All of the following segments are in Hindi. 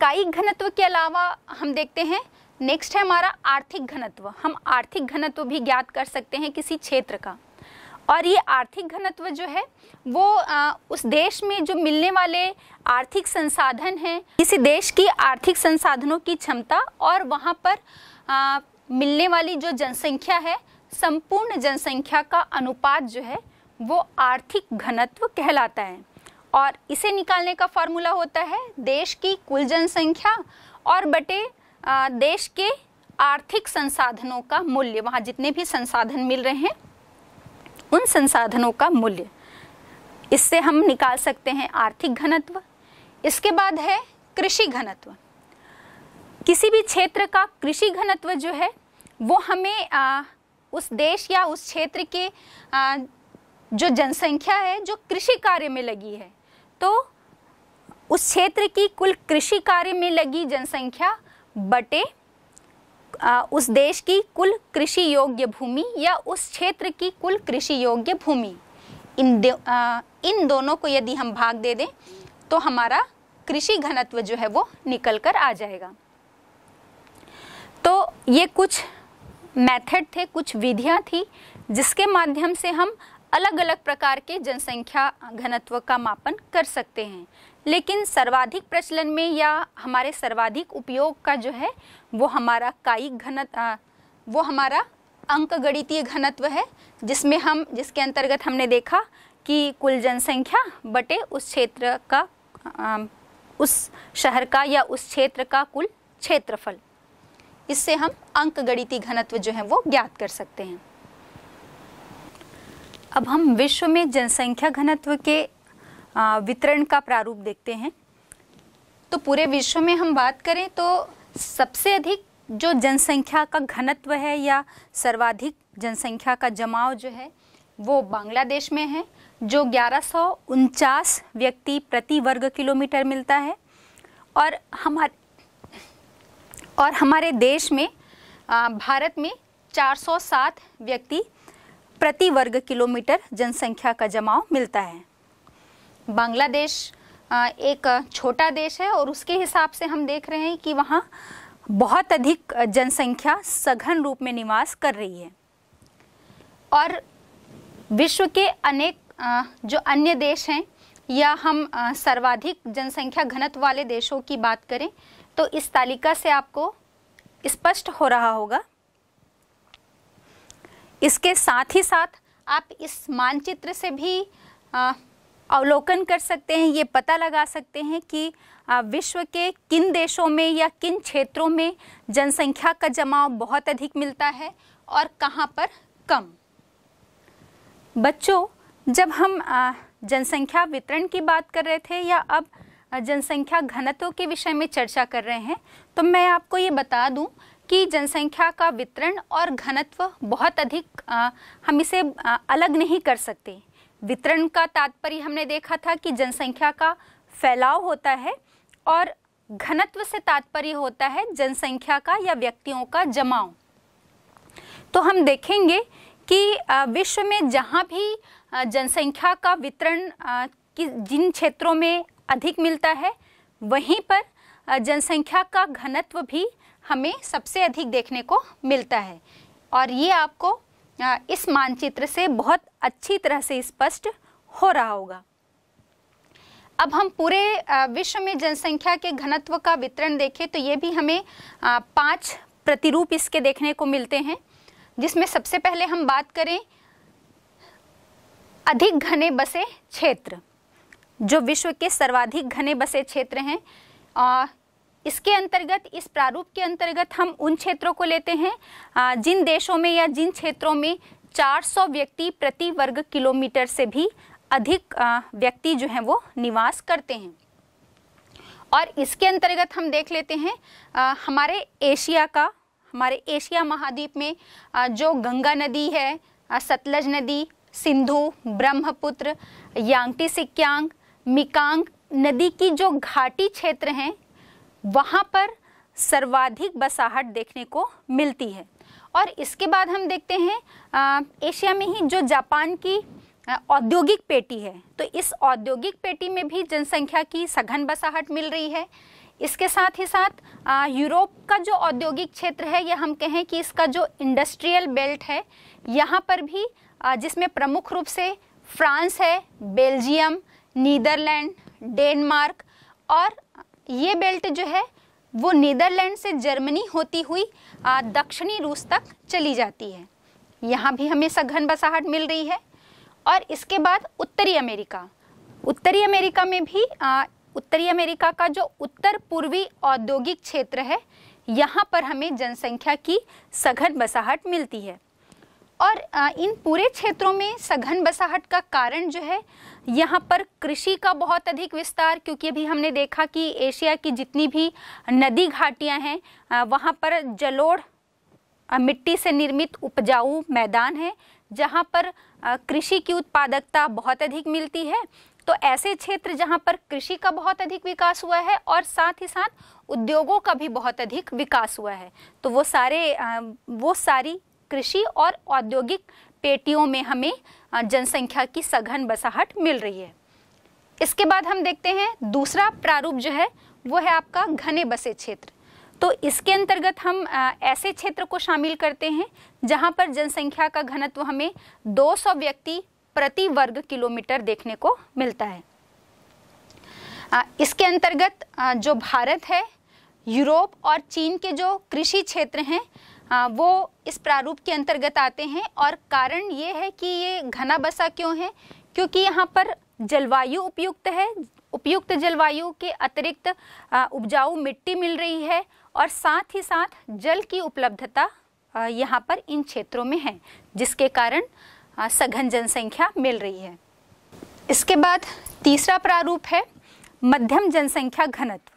कायिक घनत्व के अलावा हम देखते हैं नेक्स्ट है हमारा आर्थिक घनत्व हम आर्थिक घनत्व भी ज्ञात कर सकते हैं किसी क्षेत्र का और ये आर्थिक घनत्व जो है वो आ, उस देश में जो मिलने वाले आर्थिक संसाधन हैं किसी देश की आर्थिक संसाधनों की क्षमता और वहाँ पर आ, मिलने वाली जो जनसंख्या है संपूर्ण जनसंख्या का अनुपात जो है वो आर्थिक घनत्व कहलाता है और इसे निकालने का फॉर्मूला होता है देश की कुल जनसंख्या और बटे देश के आर्थिक संसाधनों का मूल्य वहाँ जितने भी संसाधन मिल रहे हैं उन संसाधनों का मूल्य इससे हम निकाल सकते हैं आर्थिक घनत्व इसके बाद है कृषि घनत्व किसी भी क्षेत्र का कृषि घनत्व जो है वो हमें आ, उस देश या उस क्षेत्र के आ, जो जनसंख्या है जो कृषि कार्य में लगी है तो उस क्षेत्र की कुल कृषि कार्य में लगी जनसंख्या बटे आ, उस देश की कुल कृषि योग्य भूमि या उस क्षेत्र की कुल कृषि योग्य भूमि इन दो, आ, इन दोनों को यदि हम भाग दे दें तो हमारा कृषि घनत्व जो है वो निकल कर आ जाएगा तो ये कुछ मेथड थे कुछ विधियां थी जिसके माध्यम से हम अलग अलग प्रकार के जनसंख्या घनत्व का मापन कर सकते हैं लेकिन सर्वाधिक प्रचलन में या हमारे सर्वाधिक उपयोग का जो है वो हमारा कायिक घनत्व वो हमारा अंक गणितीय घनत्व है जिसमें हम जिसके अंतर्गत हमने देखा कि कुल जनसंख्या बटे उस क्षेत्र का आ, उस शहर का या उस क्षेत्र का कुल क्षेत्रफल इससे हम अंक गणितीय घनत्व जो है वो ज्ञात कर सकते हैं अब हम विश्व में जनसंख्या घनत्व के वितरण का प्रारूप देखते हैं तो पूरे विश्व में हम बात करें तो सबसे अधिक जो जनसंख्या का घनत्व है या सर्वाधिक जनसंख्या का जमाव जो है वो बांग्लादेश में है जो ग्यारह व्यक्ति प्रति वर्ग किलोमीटर मिलता है और हमारे और हमारे देश में भारत में 407 व्यक्ति प्रति वर्ग किलोमीटर जनसंख्या का जमाव मिलता है बांग्लादेश एक छोटा देश है और उसके हिसाब से हम देख रहे हैं कि वहाँ बहुत अधिक जनसंख्या सघन रूप में निवास कर रही है और विश्व के अनेक जो अन्य देश हैं या हम सर्वाधिक जनसंख्या घनत्व वाले देशों की बात करें तो इस तालिका से आपको स्पष्ट हो रहा होगा इसके साथ ही साथ आप इस मानचित्र से भी आ, अवलोकन कर सकते हैं ये पता लगा सकते हैं कि विश्व के किन देशों में या किन क्षेत्रों में जनसंख्या का जमाव बहुत अधिक मिलता है और कहाँ पर कम बच्चों जब हम जनसंख्या वितरण की बात कर रहे थे या अब जनसंख्या घनत्व के विषय में चर्चा कर रहे हैं तो मैं आपको ये बता दूं कि जनसंख्या का वितरण और घनत्व बहुत अधिक आ, हम इसे आ, अलग नहीं कर सकते वितरण का तात्पर्य हमने देखा था कि जनसंख्या का फैलाव होता है और घनत्व से तात्पर्य होता है जनसंख्या का या व्यक्तियों का जमाव तो हम देखेंगे कि विश्व में जहाँ भी जनसंख्या का वितरण कि जिन क्षेत्रों में अधिक मिलता है वहीं पर जनसंख्या का घनत्व भी हमें सबसे अधिक देखने को मिलता है और ये आपको इस मानचित्र से बहुत अच्छी तरह से स्पष्ट हो रहा होगा अब हम पूरे विश्व में जनसंख्या के घनत्व का वितरण देखें तो ये भी हमें पांच प्रतिरूप इसके देखने को मिलते हैं जिसमें सबसे पहले हम बात करें अधिक घने बसे क्षेत्र जो विश्व के सर्वाधिक घने बसे क्षेत्र हैं इसके अंतर्गत इस प्रारूप के अंतर्गत हम उन क्षेत्रों को लेते हैं जिन देशों में या जिन क्षेत्रों में 400 व्यक्ति प्रति वर्ग किलोमीटर से भी अधिक व्यक्ति जो है वो निवास करते हैं और इसके अंतर्गत हम देख लेते हैं हमारे एशिया का हमारे एशिया महाद्वीप में जो गंगा नदी है सतलज नदी Sindhu Brahmaputra Yangtze Sikiang Mekong नदी की जो घाटी क्षेत्र हैं वहाँ पर सर्वाधिक बसाहट देखने को मिलती है और इसके बाद हम देखते हैं आ, एशिया में ही जो जापान की औद्योगिक पेटी है तो इस औद्योगिक पेटी में भी जनसंख्या की सघन बसाहट मिल रही है इसके साथ ही साथ आ, यूरोप का जो औद्योगिक क्षेत्र है या हम कहें कि इसका जो इंडस्ट्रियल बेल्ट है यहाँ पर भी आ, जिसमें प्रमुख रूप से फ्रांस है बेल्जियम नीदरलैंड डेनमार्क और ये बेल्ट जो है वो नीदरलैंड से जर्मनी होती हुई दक्षिणी रूस तक चली जाती है यहाँ भी हमें सघन बसाहट मिल रही है और इसके बाद उत्तरी अमेरिका उत्तरी अमेरिका में भी आ, उत्तरी अमेरिका का जो उत्तर पूर्वी औद्योगिक क्षेत्र है यहाँ पर हमें जनसंख्या की सघन बसाहट मिलती है और इन पूरे क्षेत्रों में सघन बसाहट का कारण जो है यहाँ पर कृषि का बहुत अधिक विस्तार क्योंकि अभी हमने देखा कि एशिया की जितनी भी नदी घाटियाँ हैं वहाँ पर जलोढ़ मिट्टी से निर्मित उपजाऊ मैदान है जहाँ पर कृषि की उत्पादकता बहुत अधिक मिलती है तो ऐसे क्षेत्र जहाँ पर कृषि का बहुत अधिक विकास हुआ है और साथ ही साथ उद्योगों का भी बहुत अधिक विकास हुआ है तो वो सारे वो सारी कृषि और औद्योगिक पेटियों में हमें जनसंख्या की सघन बसाहट मिल रही है इसके बाद हम देखते हैं दूसरा प्रारूप जो है वो है आपका घने बसे क्षेत्र तो इसके अंतर्गत हम ऐसे क्षेत्र को शामिल करते हैं जहां पर जनसंख्या का घनत्व हमें 200 व्यक्ति प्रति वर्ग किलोमीटर देखने को मिलता है इसके अंतर्गत जो भारत है यूरोप और चीन के जो कृषि क्षेत्र हैं वो इस प्रारूप के अंतर्गत आते हैं और कारण ये है कि ये घना बसा क्यों है क्योंकि यहाँ पर जलवायु उपयुक्त है उपयुक्त जलवायु के अतिरिक्त उपजाऊ मिट्टी मिल रही है और साथ ही साथ जल की उपलब्धता यहाँ पर इन क्षेत्रों में है जिसके कारण सघन जनसंख्या मिल रही है इसके बाद तीसरा प्रारूप है मध्यम जनसंख्या घनत्व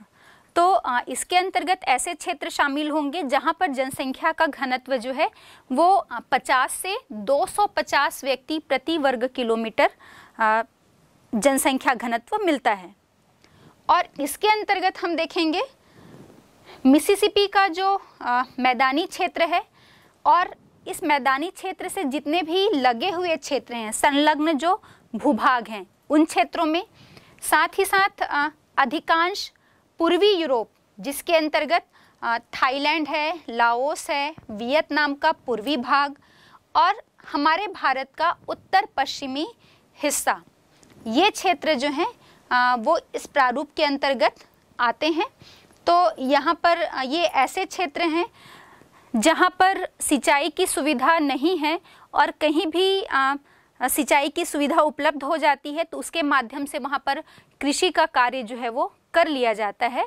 तो इसके अंतर्गत ऐसे क्षेत्र शामिल होंगे जहाँ पर जनसंख्या का घनत्व जो है वो 50 से 250 व्यक्ति प्रति वर्ग किलोमीटर जनसंख्या घनत्व मिलता है और इसके अंतर्गत हम देखेंगे मिसिसिपी का जो मैदानी क्षेत्र है और इस मैदानी क्षेत्र से जितने भी लगे हुए क्षेत्र हैं संलग्न जो भूभाग हैं उन क्षेत्रों में साथ ही साथ अधिकांश पूर्वी यूरोप जिसके अंतर्गत थाईलैंड है लाओस है वियतनाम का पूर्वी भाग और हमारे भारत का उत्तर पश्चिमी हिस्सा ये क्षेत्र जो हैं वो इस प्रारूप के अंतर्गत आते हैं तो यहाँ पर ये ऐसे क्षेत्र हैं जहाँ पर सिंचाई की सुविधा नहीं है और कहीं भी सिंचाई की सुविधा उपलब्ध हो जाती है तो उसके माध्यम से वहाँ पर कृषि का कार्य जो है वो कर लिया जाता है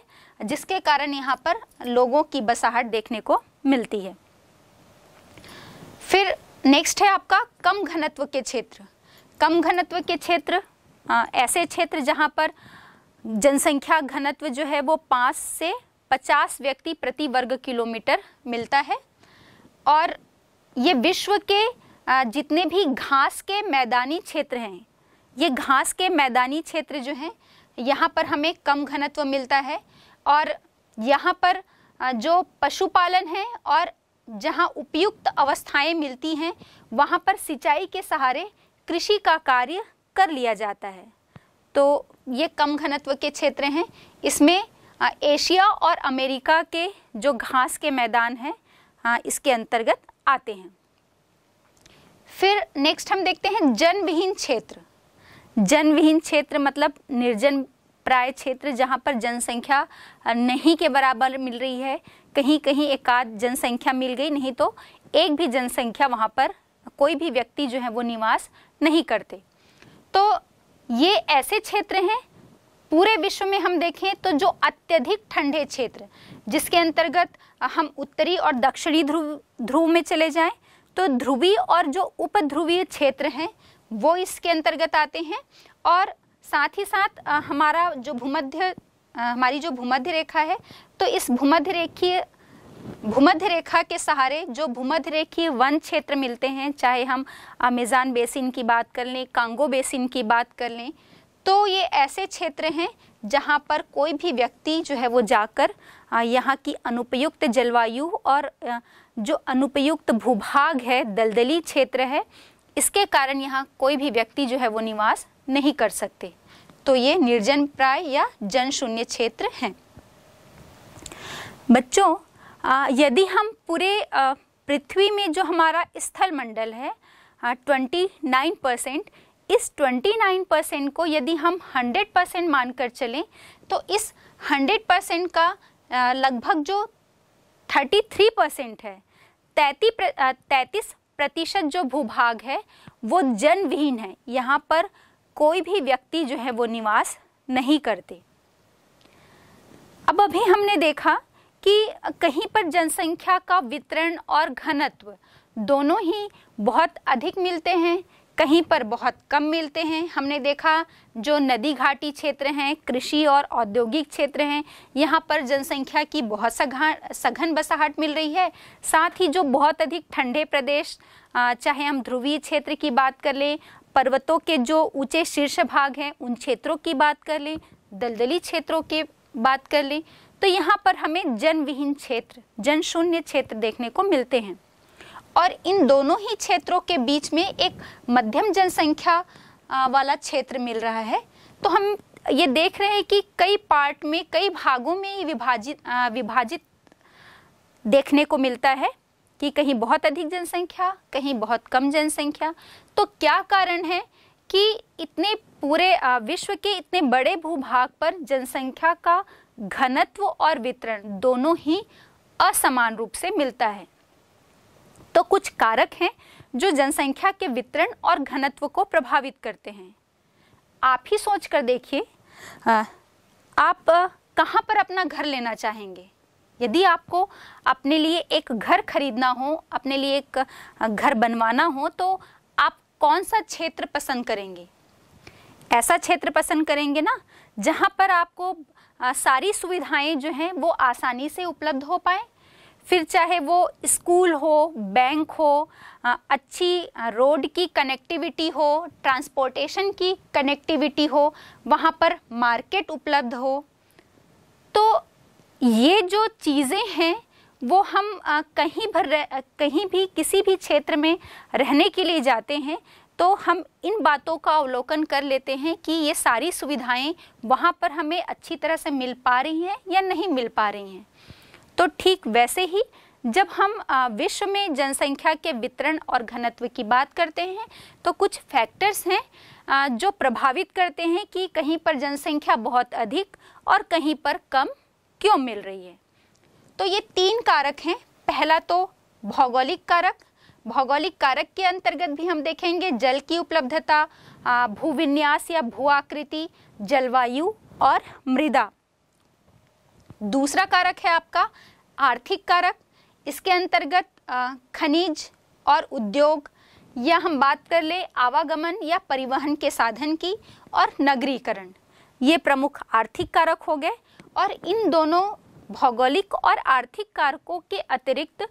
जिसके कारण यहाँ पर लोगों की बसाहट देखने को मिलती है फिर नेक्स्ट है आपका कम घनत्व के क्षेत्र कम घनत्व के क्षेत्र ऐसे क्षेत्र जहाँ पर जनसंख्या घनत्व जो है वो पाँच से पचास व्यक्ति प्रति वर्ग किलोमीटर मिलता है और ये विश्व के जितने भी घास के मैदानी क्षेत्र हैं ये घास के मैदानी क्षेत्र जो हैं यहाँ पर हमें कम घनत्व मिलता है और यहाँ पर जो पशुपालन है और जहाँ उपयुक्त अवस्थाएं मिलती हैं वहाँ पर सिंचाई के सहारे कृषि का कार्य कर लिया जाता है तो ये कम घनत्व के क्षेत्र हैं इसमें एशिया और अमेरिका के जो घास के मैदान हैं इसके अंतर्गत आते हैं फिर नेक्स्ट हम देखते हैं जनविहीन क्षेत्र जनविहीन क्षेत्र मतलब निर्जन प्राय क्षेत्र जहाँ पर जनसंख्या नहीं के बराबर मिल रही है कहीं कहीं एकाध जनसंख्या मिल गई नहीं तो एक भी जनसंख्या वहाँ पर कोई भी व्यक्ति जो है वो निवास नहीं करते तो ये ऐसे क्षेत्र हैं पूरे विश्व में हम देखें तो जो अत्यधिक ठंडे क्षेत्र जिसके अंतर्गत हम उत्तरी और दक्षिणी ध्रुव ध्रुव में चले जाएं तो ध्रुवीय और जो उपध्रुवीय क्षेत्र हैं वो इसके अंतर्गत आते हैं और साथ ही साथ हमारा जो भूमध्य हमारी जो भूमध्य रेखा है तो इस भूमध्य रेखीय भूमध्य रेखा के सहारे जो भूमध्य रेखीय वन क्षेत्र मिलते हैं चाहे हम अमेज़ान बेसिन की बात कर लें कांगो बेसिन की बात कर लें तो ये ऐसे क्षेत्र हैं जहाँ पर कोई भी व्यक्ति जो है वो जाकर यहाँ की अनुपयुक्त जलवायु और जो अनुपयुक्त भूभाग है दलदली क्षेत्र है इसके कारण यहाँ कोई भी व्यक्ति जो है वो निवास नहीं कर सकते तो ये निर्जन प्राय या जन शून्य क्षेत्र हैं बच्चों आ, यदि हम पूरे पृथ्वी में जो हमारा स्थल मंडल है ट्वेंटी नाइन परसेंट इस ट्वेंटी नाइन परसेंट को यदि हम हंड्रेड परसेंट मान कर चलें तो इस हंड्रेड परसेंट का लगभग जो थर्टी थ्री परसेंट है तैती तैतीस प्रतिशत जो भूभाग है वो जनविहीन है यहाँ पर कोई भी व्यक्ति जो है वो निवास नहीं करते अब अभी हमने देखा कि कहीं पर जनसंख्या का वितरण और घनत्व दोनों ही बहुत अधिक मिलते हैं कहीं पर बहुत कम मिलते हैं हमने देखा जो नदी घाटी क्षेत्र हैं कृषि और औद्योगिक क्षेत्र हैं यहाँ पर जनसंख्या की बहुत सघा सघन बसाहट मिल रही है साथ ही जो बहुत अधिक ठंडे प्रदेश चाहे हम ध्रुवीय क्षेत्र की बात कर लें पर्वतों के जो ऊंचे शीर्ष भाग हैं उन क्षेत्रों की बात कर लें दलदली क्षेत्रों की बात कर लें तो यहाँ पर हमें जनविहीन क्षेत्र जनशून्य क्षेत्र देखने को मिलते हैं और इन दोनों ही क्षेत्रों के बीच में एक मध्यम जनसंख्या वाला क्षेत्र मिल रहा है तो हम ये देख रहे हैं कि कई पार्ट में कई भागों में विभाजित विभाजित देखने को मिलता है कि कहीं बहुत अधिक जनसंख्या कहीं बहुत कम जनसंख्या तो क्या कारण है कि इतने पूरे विश्व के इतने बड़े भूभाग पर जनसंख्या का घनत्व और वितरण दोनों ही असमान रूप से मिलता है तो कुछ कारक हैं जो जनसंख्या के वितरण और घनत्व को प्रभावित करते हैं आप ही सोच कर देखिए आप कहाँ पर अपना घर लेना चाहेंगे यदि आपको अपने लिए एक घर खरीदना हो अपने लिए एक घर बनवाना हो तो आप कौन सा क्षेत्र पसंद करेंगे ऐसा क्षेत्र पसंद करेंगे ना जहाँ पर आपको सारी सुविधाएं जो हैं वो आसानी से उपलब्ध हो पाए फिर चाहे वो स्कूल हो बैंक हो अच्छी रोड की कनेक्टिविटी हो ट्रांसपोर्टेशन की कनेक्टिविटी हो वहाँ पर मार्केट उपलब्ध हो तो ये जो चीज़ें हैं वो हम आ, कहीं भर कहीं भी किसी भी क्षेत्र में रहने के लिए जाते हैं तो हम इन बातों का अवलोकन कर लेते हैं कि ये सारी सुविधाएं वहाँ पर हमें अच्छी तरह से मिल पा रही हैं या नहीं मिल पा रही हैं तो ठीक वैसे ही जब हम विश्व में जनसंख्या के वितरण और घनत्व की बात करते हैं तो कुछ फैक्टर्स हैं जो प्रभावित करते हैं कि कहीं पर जनसंख्या बहुत अधिक और कहीं पर कम क्यों मिल रही है तो ये तीन कारक हैं पहला तो भौगोलिक कारक भौगोलिक कारक के अंतर्गत भी हम देखेंगे जल की उपलब्धता भूविन्यास या भू आकृति जलवायु और मृदा दूसरा कारक है आपका आर्थिक कारक इसके अंतर्गत खनिज और उद्योग या हम बात कर ले आवागमन या परिवहन के साधन की और नगरीकरण ये प्रमुख आर्थिक कारक हो गए और इन दोनों भौगोलिक और आर्थिक कारकों के अतिरिक्त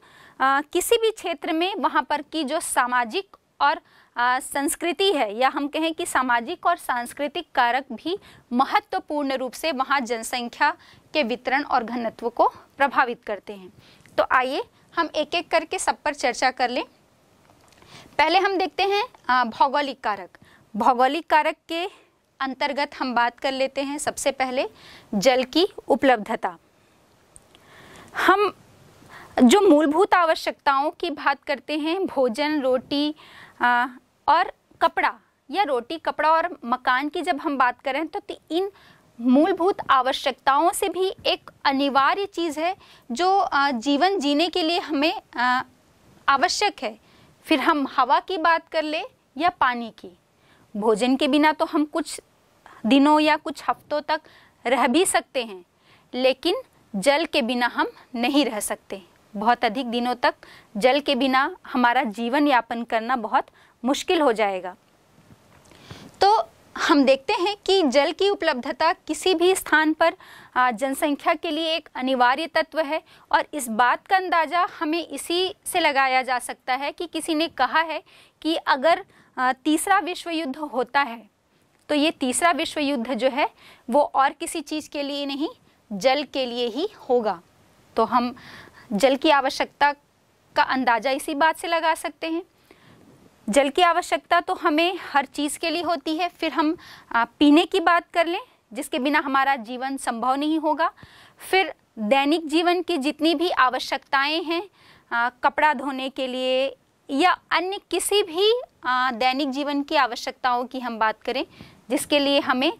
किसी भी क्षेत्र में वहाँ पर की जो सामाजिक और आ, संस्कृति है या हम कहें कि सामाजिक और सांस्कृतिक कारक भी महत्वपूर्ण रूप से वहाँ जनसंख्या के वितरण और घनत्व को प्रभावित करते हैं तो आइए हम एक एक करके सब पर चर्चा कर लें पहले हम देखते हैं भौगोलिक कारक भौगोलिक कारक के अंतर्गत हम बात कर लेते हैं सबसे पहले जल की उपलब्धता हम जो मूलभूत आवश्यकताओं की बात करते हैं भोजन रोटी आ, और कपड़ा या रोटी कपड़ा और मकान की जब हम बात करें तो इन मूलभूत आवश्यकताओं से भी एक अनिवार्य चीज़ है जो जीवन जीने के लिए हमें आवश्यक है फिर हम हवा की बात कर ले या पानी की भोजन के बिना तो हम कुछ दिनों या कुछ हफ्तों तक रह भी सकते हैं लेकिन जल के बिना हम नहीं रह सकते बहुत अधिक दिनों तक जल के बिना हमारा जीवन यापन करना बहुत मुश्किल हो जाएगा तो हम देखते हैं कि जल की उपलब्धता किसी भी स्थान पर जनसंख्या के लिए एक अनिवार्य तत्व है और इस बात का अंदाज़ा हमें इसी से लगाया जा सकता है कि किसी ने कहा है कि अगर तीसरा विश्व युद्ध होता है तो ये तीसरा विश्व युद्ध जो है वो और किसी चीज़ के लिए नहीं जल के लिए ही होगा तो हम जल की आवश्यकता का अंदाज़ा इसी बात से लगा सकते हैं जल की आवश्यकता तो हमें हर चीज़ के लिए होती है फिर हम पीने की बात कर लें जिसके बिना हमारा जीवन संभव नहीं होगा फिर दैनिक जीवन की जितनी भी आवश्यकताएं हैं आ, कपड़ा धोने के लिए या अन्य किसी भी आ, दैनिक जीवन की आवश्यकताओं की हम बात करें जिसके लिए हमें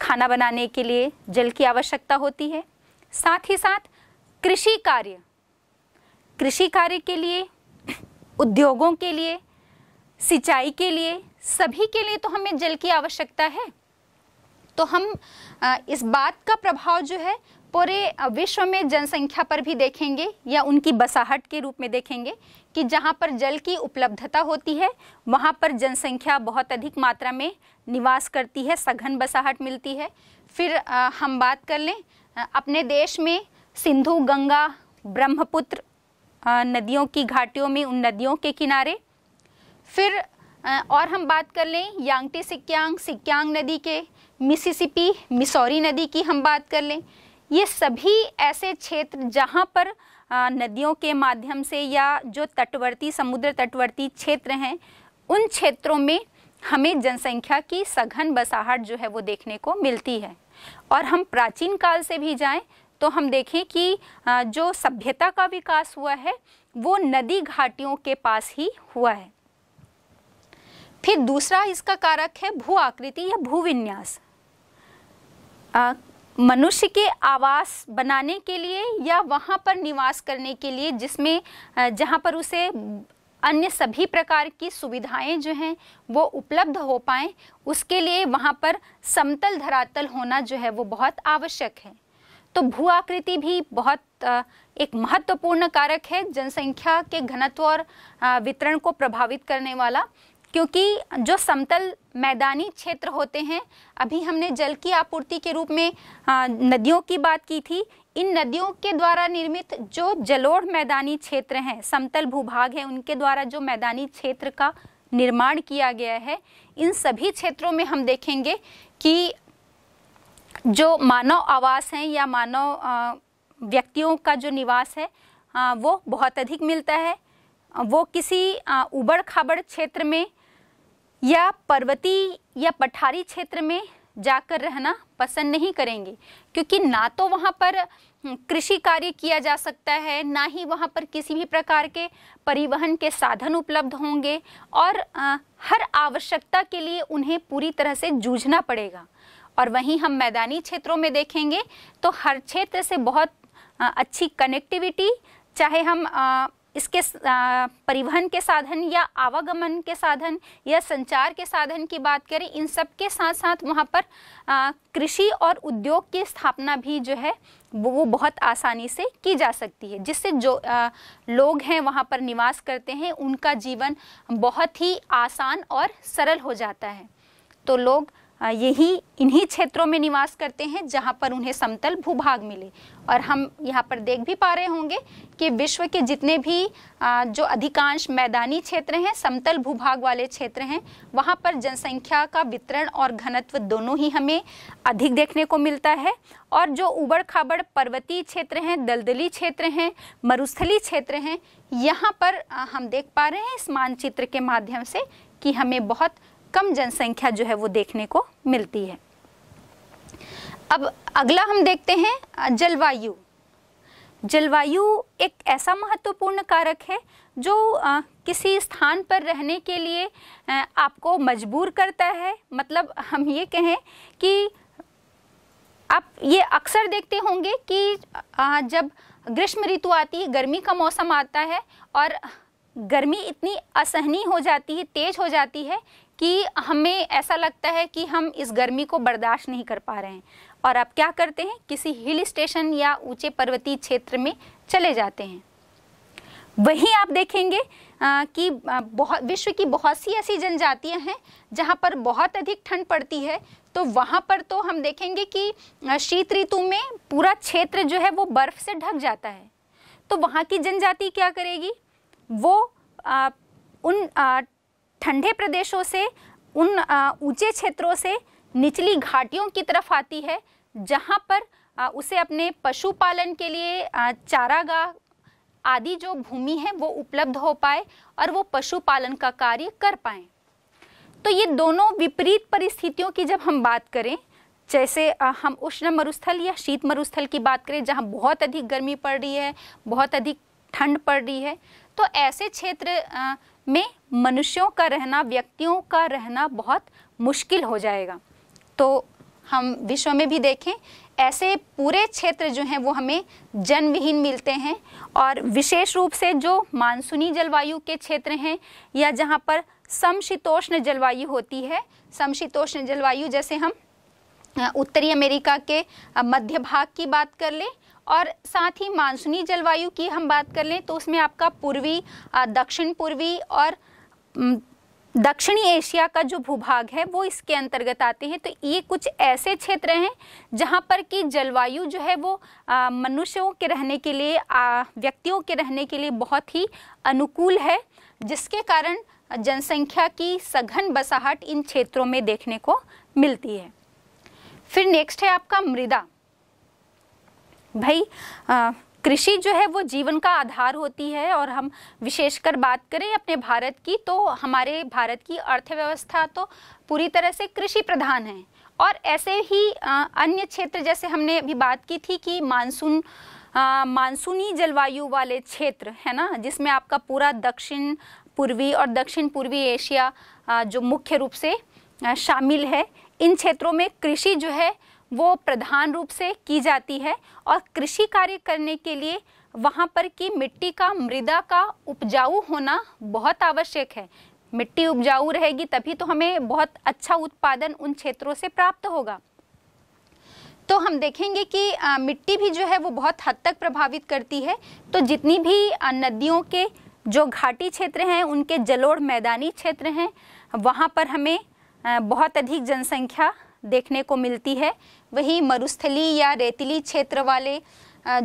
खाना बनाने के लिए जल की आवश्यकता होती है साथ ही साथ कृषि कार्य कृषि कार्य के लिए उद्योगों के लिए सिंचाई के लिए सभी के लिए तो हमें जल की आवश्यकता है तो हम इस बात का प्रभाव जो है पूरे विश्व में जनसंख्या पर भी देखेंगे या उनकी बसाहट के रूप में देखेंगे कि जहाँ पर जल की उपलब्धता होती है वहाँ पर जनसंख्या बहुत अधिक मात्रा में निवास करती है सघन बसाहट मिलती है फिर आ, हम बात कर लें अपने देश में सिंधु गंगा ब्रह्मपुत्र नदियों की घाटियों में उन नदियों के किनारे फिर और हम बात कर लें यांगटी सिक्यांग सिक्यांग नदी के मिसिसिपी मिसौरी नदी की हम बात कर लें ये सभी ऐसे क्षेत्र जहाँ पर नदियों के माध्यम से या जो तटवर्ती समुद्र तटवर्ती क्षेत्र हैं उन क्षेत्रों में हमें जनसंख्या की सघन बसाहट जो है वो देखने को मिलती है और हम प्राचीन काल से भी जाएं तो हम देखें कि जो सभ्यता का विकास हुआ है वो नदी घाटियों के पास ही हुआ है फिर दूसरा इसका कारक है भू आकृति या भूविन्यास मनुष्य के आवास बनाने के लिए या वहाँ पर निवास करने के लिए जिसमें जहाँ पर उसे अन्य सभी प्रकार की सुविधाएं जो हैं वो उपलब्ध हो पाए उसके लिए वहाँ पर समतल धरातल होना जो है वो बहुत आवश्यक है तो भू आकृति भी बहुत एक महत्वपूर्ण कारक है जनसंख्या के घनत्व और वितरण को प्रभावित करने वाला क्योंकि जो समतल मैदानी क्षेत्र होते हैं अभी हमने जल की आपूर्ति के रूप में नदियों की बात की थी इन नदियों के द्वारा निर्मित जो जलोढ़ मैदानी क्षेत्र हैं समतल भूभाग है उनके द्वारा जो मैदानी क्षेत्र का निर्माण किया गया है इन सभी क्षेत्रों में हम देखेंगे कि जो मानव आवास हैं या मानव व्यक्तियों का जो निवास है वो बहुत अधिक मिलता है वो किसी उबड़ खाबड़ क्षेत्र में या पर्वती या पठारी क्षेत्र में जाकर रहना पसंद नहीं करेंगे क्योंकि ना तो वहाँ पर हम्म, कृषि कार्य किया जा सकता है ना ही वहाँ पर किसी भी प्रकार के परिवहन के साधन उपलब्ध होंगे और आ, हर आवश्यकता के लिए उन्हें पूरी तरह से जूझना पड़ेगा और वहीं हम मैदानी क्षेत्रों में देखेंगे तो हर क्षेत्र से बहुत आ, अच्छी कनेक्टिविटी चाहे हम आ, इसके परिवहन के साधन या आवागमन के साधन या संचार के साधन की बात करें इन सब के साथ साथ वहाँ पर कृषि और उद्योग की स्थापना भी जो है वो बहुत आसानी से की जा सकती है जिससे जो आ, लोग हैं वहाँ पर निवास करते हैं उनका जीवन बहुत ही आसान और सरल हो जाता है तो लोग यही इन्हीं क्षेत्रों में निवास करते हैं जहाँ पर उन्हें समतल भूभाग मिले और हम यहाँ पर देख भी पा रहे होंगे कि विश्व के जितने भी जो अधिकांश मैदानी क्षेत्र हैं समतल भूभाग वाले क्षेत्र हैं वहाँ पर जनसंख्या का वितरण और घनत्व दोनों ही हमें अधिक देखने को मिलता है और जो उबड़ खाबड़ पर्वतीय क्षेत्र हैं दलदली क्षेत्र हैं मरुस्थली क्षेत्र हैं यहाँ पर हम देख पा रहे हैं इस मानचित्र के माध्यम से कि हमें बहुत कम जनसंख्या जो है वो देखने को मिलती है अब अगला हम देखते हैं जलवायु जलवायु एक ऐसा महत्वपूर्ण कारक है जो किसी स्थान पर रहने के लिए आपको मजबूर करता है मतलब हम ये कहें कि आप ये अक्सर देखते होंगे कि जब ग्रीष्म ऋतु आती है गर्मी का मौसम आता है और गर्मी इतनी असहनीय हो जाती है तेज हो जाती है कि हमें ऐसा लगता है कि हम इस गर्मी को बर्दाश्त नहीं कर पा रहे हैं और आप क्या करते हैं किसी हिल स्टेशन या ऊंचे पर्वतीय क्षेत्र में चले जाते हैं वहीं आप देखेंगे आ, कि बहुत विश्व की बहुत सी ऐसी जनजातियां हैं जहां पर बहुत अधिक ठंड पड़ती है तो वहां पर तो हम देखेंगे कि शीत ऋतु में पूरा क्षेत्र जो है वो बर्फ़ से ढक जाता है तो वहाँ की जनजाति क्या करेगी वो आ, उन आ, ठंडे प्रदेशों से उन ऊंचे क्षेत्रों से निचली घाटियों की तरफ आती है जहाँ पर उसे अपने पशुपालन के लिए चारागाह आदि जो भूमि है वो उपलब्ध हो पाए और वो पशुपालन का कार्य कर पाए तो ये दोनों विपरीत परिस्थितियों की जब हम बात करें जैसे हम उष्ण मरुस्थल या शीत मरुस्थल की बात करें जहाँ बहुत अधिक गर्मी पड़ रही है बहुत अधिक ठंड पड़ रही है तो ऐसे क्षेत्र में मनुष्यों का रहना व्यक्तियों का रहना बहुत मुश्किल हो जाएगा तो हम विश्व में भी देखें ऐसे पूरे क्षेत्र जो हैं वो हमें जन्महीन मिलते हैं और विशेष रूप से जो मानसूनी जलवायु के क्षेत्र हैं या जहाँ पर समशीतोष्ण जलवायु होती है समशीतोष्ण जलवायु जैसे हम उत्तरी अमेरिका के मध्य भाग की बात कर लें और साथ ही मानसूनी जलवायु की हम बात कर लें तो उसमें आपका पूर्वी दक्षिण पूर्वी और दक्षिणी एशिया का जो भूभाग है वो इसके अंतर्गत आते हैं तो ये कुछ ऐसे क्षेत्र हैं जहाँ पर कि जलवायु जो है वो मनुष्यों के रहने के लिए आ, व्यक्तियों के रहने के लिए बहुत ही अनुकूल है जिसके कारण जनसंख्या की सघन बसाहट इन क्षेत्रों में देखने को मिलती है फिर नेक्स्ट है आपका मृदा भाई आ, कृषि जो है वो जीवन का आधार होती है और हम विशेषकर बात करें अपने भारत की तो हमारे भारत की अर्थव्यवस्था तो पूरी तरह से कृषि प्रधान है और ऐसे ही अन्य क्षेत्र जैसे हमने अभी बात की थी कि मानसून मानसूनी जलवायु वाले क्षेत्र है ना जिसमें आपका पूरा दक्षिण पूर्वी और दक्षिण पूर्वी एशिया जो मुख्य रूप से शामिल है इन क्षेत्रों में कृषि जो है वो प्रधान रूप से की जाती है और कृषि कार्य करने के लिए वहाँ पर की मिट्टी का मृदा का उपजाऊ होना बहुत आवश्यक है मिट्टी उपजाऊ रहेगी तभी तो हमें बहुत अच्छा उत्पादन उन क्षेत्रों से प्राप्त होगा तो हम देखेंगे कि आ, मिट्टी भी जो है वो बहुत हद तक प्रभावित करती है तो जितनी भी आ, नदियों के जो घाटी क्षेत्र हैं उनके जलोढ़ मैदानी क्षेत्र हैं वहाँ पर हमें आ, बहुत अधिक जनसंख्या देखने को मिलती है वहीं मरुस्थली या रेतीली क्षेत्र वाले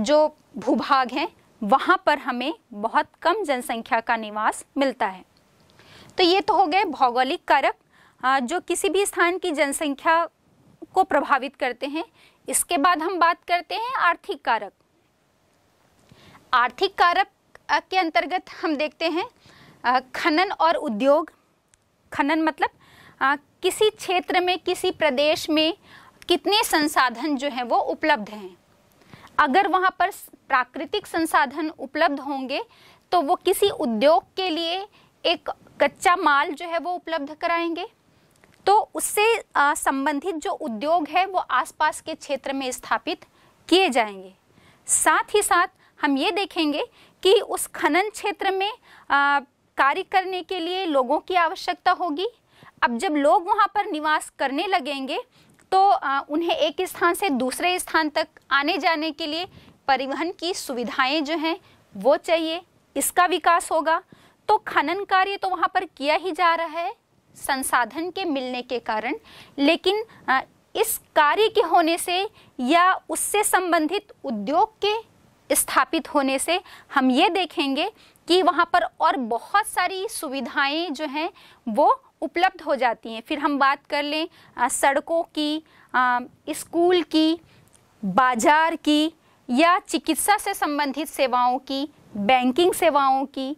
जो भूभाग हैं वहाँ पर हमें बहुत कम जनसंख्या का निवास मिलता है तो ये तो हो गए भौगोलिक कारक जो किसी भी स्थान की जनसंख्या को प्रभावित करते हैं इसके बाद हम बात करते हैं आर्थिक कारक आर्थिक कारक के अंतर्गत हम देखते हैं खनन और उद्योग खनन मतलब आ, किसी क्षेत्र में किसी प्रदेश में कितने संसाधन जो हैं वो उपलब्ध हैं अगर वहाँ पर प्राकृतिक संसाधन उपलब्ध होंगे तो वो किसी उद्योग के लिए एक कच्चा माल जो है वो उपलब्ध कराएंगे तो उससे संबंधित जो उद्योग है वो आसपास के क्षेत्र में स्थापित किए जाएंगे साथ ही साथ हम ये देखेंगे कि उस खनन क्षेत्र में कार्य करने के लिए लोगों की आवश्यकता होगी अब जब लोग वहाँ पर निवास करने लगेंगे तो उन्हें एक स्थान से दूसरे स्थान तक आने जाने के लिए परिवहन की सुविधाएं जो हैं वो चाहिए इसका विकास होगा तो खनन कार्य तो वहाँ पर किया ही जा रहा है संसाधन के मिलने के कारण लेकिन इस कार्य के होने से या उससे संबंधित उद्योग के स्थापित होने से हम ये देखेंगे कि वहाँ पर और बहुत सारी सुविधाएं जो हैं वो उपलब्ध हो जाती हैं फिर हम बात कर लें सड़कों की स्कूल की बाजार की या चिकित्सा से संबंधित सेवाओं की बैंकिंग सेवाओं की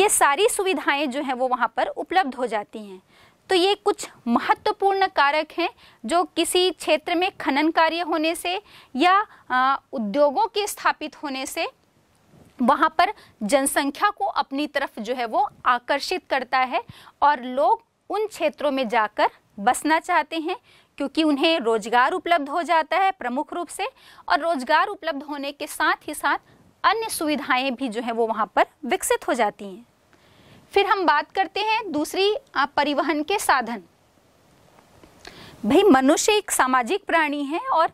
ये सारी सुविधाएं जो हैं वो वहाँ पर उपलब्ध हो जाती हैं तो ये कुछ महत्वपूर्ण कारक हैं जो किसी क्षेत्र में खनन कार्य होने से या उद्योगों के स्थापित होने से वहाँ पर जनसंख्या को अपनी तरफ जो है वो आकर्षित करता है और लोग उन क्षेत्रों में जाकर बसना चाहते हैं क्योंकि उन्हें रोजगार उपलब्ध हो जाता है प्रमुख रूप से और रोजगार उपलब्ध होने के साथ ही साथ अन्य सुविधाएं भी जो है वो वहां पर विकसित हो जाती हैं फिर हम बात करते हैं दूसरी परिवहन के साधन भाई मनुष्य एक सामाजिक प्राणी है और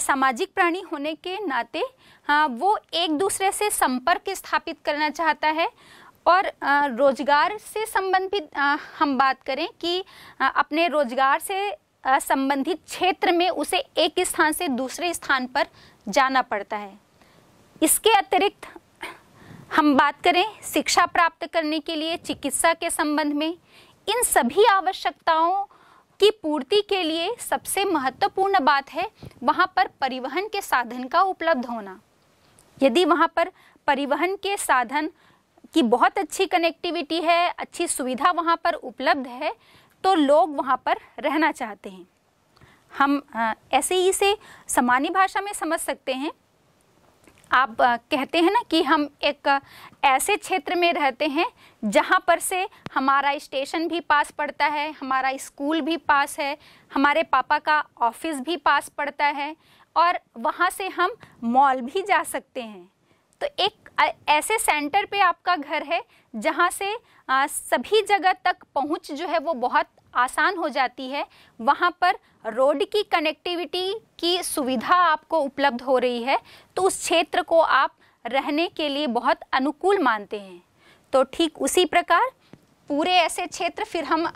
सामाजिक प्राणी होने के नाते हाँ वो एक दूसरे से संपर्क स्थापित करना चाहता है और रोजगार से संबंधित हम बात करें कि अपने रोजगार से संबंधित क्षेत्र में उसे एक स्थान से दूसरे स्थान पर जाना पड़ता है इसके अतिरिक्त हम बात करें शिक्षा प्राप्त करने के लिए चिकित्सा के संबंध में इन सभी आवश्यकताओं की पूर्ति के लिए सबसे महत्वपूर्ण बात है वहाँ पर परिवहन के साधन का उपलब्ध होना यदि वहाँ पर परिवहन के साधन कि बहुत अच्छी कनेक्टिविटी है अच्छी सुविधा वहाँ पर उपलब्ध है तो लोग वहाँ पर रहना चाहते हैं हम ऐसे ही से सामान्य भाषा में समझ सकते हैं आप कहते हैं ना कि हम एक ऐसे क्षेत्र में रहते हैं जहाँ पर से हमारा स्टेशन भी पास पड़ता है हमारा स्कूल भी पास है हमारे पापा का ऑफिस भी पास पड़ता है और वहाँ से हम मॉल भी जा सकते हैं तो एक ऐसे सेंटर पे आपका घर है जहाँ से आ, सभी जगह तक पहुँच जो है वो बहुत आसान हो जाती है वहाँ पर रोड की कनेक्टिविटी की सुविधा आपको उपलब्ध हो रही है तो उस क्षेत्र को आप रहने के लिए बहुत अनुकूल मानते हैं तो ठीक उसी प्रकार पूरे ऐसे क्षेत्र फिर हम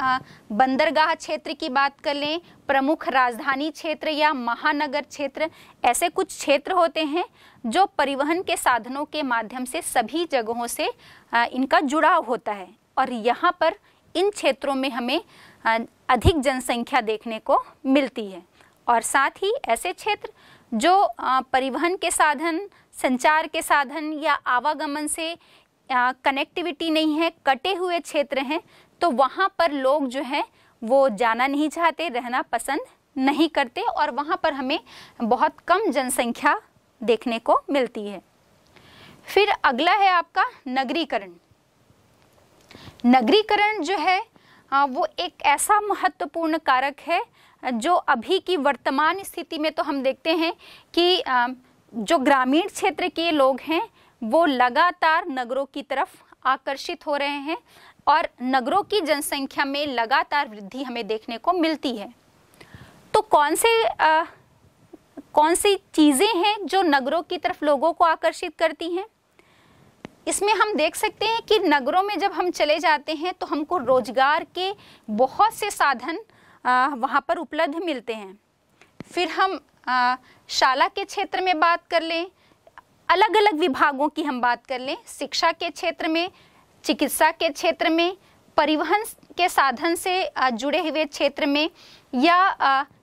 बंदरगाह क्षेत्र की बात कर लें प्रमुख राजधानी क्षेत्र या महानगर क्षेत्र ऐसे कुछ क्षेत्र होते हैं जो परिवहन के साधनों के माध्यम से सभी जगहों से इनका जुड़ाव होता है और यहाँ पर इन क्षेत्रों में हमें अधिक जनसंख्या देखने को मिलती है और साथ ही ऐसे क्षेत्र जो परिवहन के साधन संचार के साधन या आवागमन से कनेक्टिविटी नहीं है कटे हुए क्षेत्र हैं तो वहाँ पर लोग जो हैं वो जाना नहीं चाहते रहना पसंद नहीं करते और वहाँ पर हमें बहुत कम जनसंख्या देखने को मिलती है फिर अगला है आपका नगरीकरण नगरीकरण जो है वो एक ऐसा महत्वपूर्ण कारक है जो अभी की वर्तमान स्थिति में तो हम देखते हैं कि जो ग्रामीण क्षेत्र के लोग हैं वो लगातार नगरों की तरफ आकर्षित हो रहे हैं और नगरों की जनसंख्या में लगातार वृद्धि हमें देखने को मिलती है तो कौन से आ, कौन सी चीज़ें हैं जो नगरों की तरफ लोगों को आकर्षित करती हैं इसमें हम देख सकते हैं कि नगरों में जब हम चले जाते हैं तो हमको रोजगार के बहुत से साधन वहाँ पर उपलब्ध मिलते हैं फिर हम आ, शाला के क्षेत्र में बात कर लें अलग अलग विभागों की हम बात कर लें शिक्षा के क्षेत्र में चिकित्सा के क्षेत्र में परिवहन के साधन से जुड़े हुए क्षेत्र में या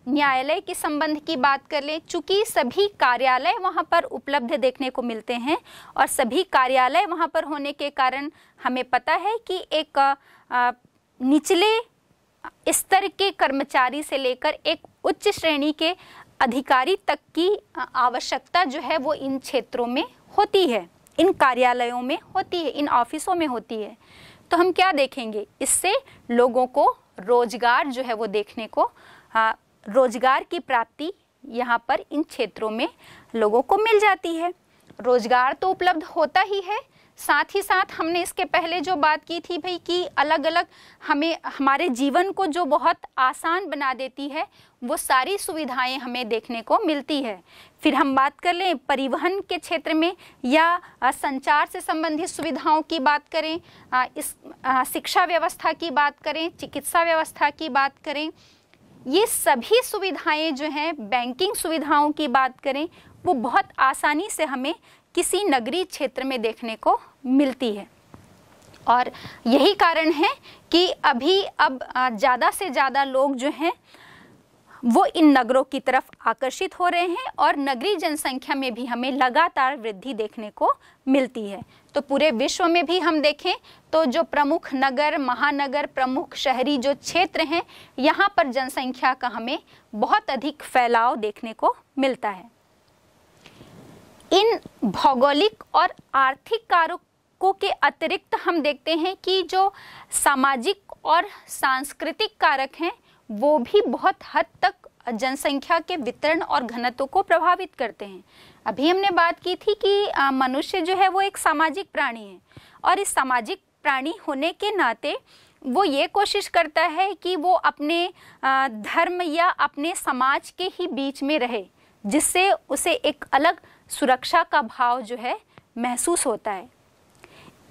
न्यायालय के संबंध की बात कर लें चूँकि सभी कार्यालय वहाँ पर उपलब्ध देखने को मिलते हैं और सभी कार्यालय वहाँ पर होने के कारण हमें पता है कि एक निचले स्तर के कर्मचारी से लेकर एक उच्च श्रेणी के अधिकारी तक की आवश्यकता जो है वो इन क्षेत्रों में होती है इन कार्यालयों में होती है इन ऑफिसों में होती है तो हम क्या देखेंगे इससे लोगों को रोजगार जो है वो देखने को आ, रोजगार की प्राप्ति यहाँ पर इन क्षेत्रों में लोगों को मिल जाती है रोजगार तो उपलब्ध होता ही है साथ ही साथ हमने इसके पहले जो बात की थी भाई कि अलग अलग हमें हमारे जीवन को जो बहुत आसान बना देती है वो सारी सुविधाएं हमें देखने को मिलती है फिर हम बात कर लें परिवहन के क्षेत्र में या संचार से संबंधित सुविधाओं की बात करें इस शिक्षा व्यवस्था की बात करें चिकित्सा व्यवस्था की बात करें ये सभी सुविधाएं जो हैं बैंकिंग सुविधाओं की बात करें वो बहुत आसानी से हमें किसी नगरीय क्षेत्र में देखने को मिलती है और यही कारण है कि अभी अब ज़्यादा से ज़्यादा लोग जो हैं वो इन नगरों की तरफ आकर्षित हो रहे हैं और नगरीय जनसंख्या में भी हमें लगातार वृद्धि देखने को मिलती है तो पूरे विश्व में भी हम देखें तो जो प्रमुख नगर महानगर प्रमुख शहरी जो क्षेत्र हैं यहाँ पर जनसंख्या का हमें बहुत अधिक फैलाव देखने को मिलता है इन भौगोलिक और आर्थिक कारक हकों के अतिरिक्त हम देखते हैं कि जो सामाजिक और सांस्कृतिक कारक हैं वो भी बहुत हद तक जनसंख्या के वितरण और घनत्व को प्रभावित करते हैं अभी हमने बात की थी कि मनुष्य जो है वो एक सामाजिक प्राणी है और इस सामाजिक प्राणी होने के नाते वो ये कोशिश करता है कि वो अपने धर्म या अपने समाज के ही बीच में रहे जिससे उसे एक अलग सुरक्षा का भाव जो है महसूस होता है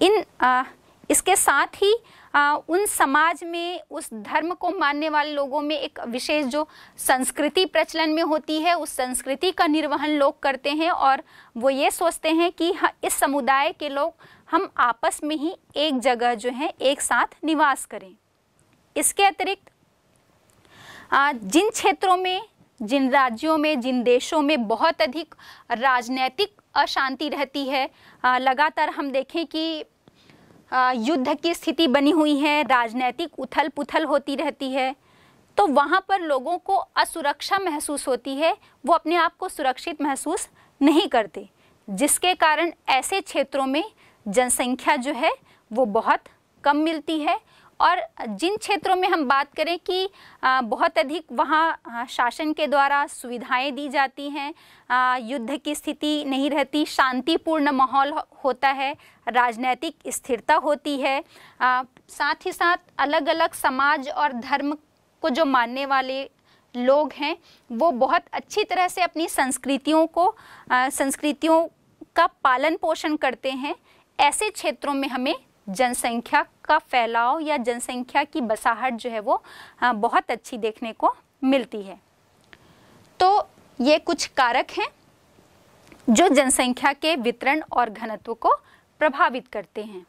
इन आ, इसके साथ ही आ, उन समाज में उस धर्म को मानने वाले लोगों में एक विशेष जो संस्कृति प्रचलन में होती है उस संस्कृति का निर्वहन लोग करते हैं और वो ये सोचते हैं कि इस समुदाय के लोग हम आपस में ही एक जगह जो है एक साथ निवास करें इसके अतिरिक्त जिन क्षेत्रों में जिन राज्यों में जिन देशों में बहुत अधिक राजनैतिक अशांति रहती है लगातार हम देखें कि युद्ध की स्थिति बनी हुई है राजनैतिक उथल पुथल होती रहती है तो वहाँ पर लोगों को असुरक्षा महसूस होती है वो अपने आप को सुरक्षित महसूस नहीं करते जिसके कारण ऐसे क्षेत्रों में जनसंख्या जो है वो बहुत कम मिलती है और जिन क्षेत्रों में हम बात करें कि बहुत अधिक वहाँ शासन के द्वारा सुविधाएं दी जाती हैं युद्ध की स्थिति नहीं रहती शांतिपूर्ण माहौल होता है राजनैतिक स्थिरता होती है साथ ही साथ अलग अलग समाज और धर्म को जो मानने वाले लोग हैं वो बहुत अच्छी तरह से अपनी संस्कृतियों को संस्कृतियों का पालन पोषण करते हैं ऐसे क्षेत्रों में हमें जनसंख्या का फैलाव या जनसंख्या की बसाहट जो है वो बहुत अच्छी देखने को मिलती है तो ये कुछ कारक हैं जो जनसंख्या के वितरण और घनत्व को प्रभावित करते हैं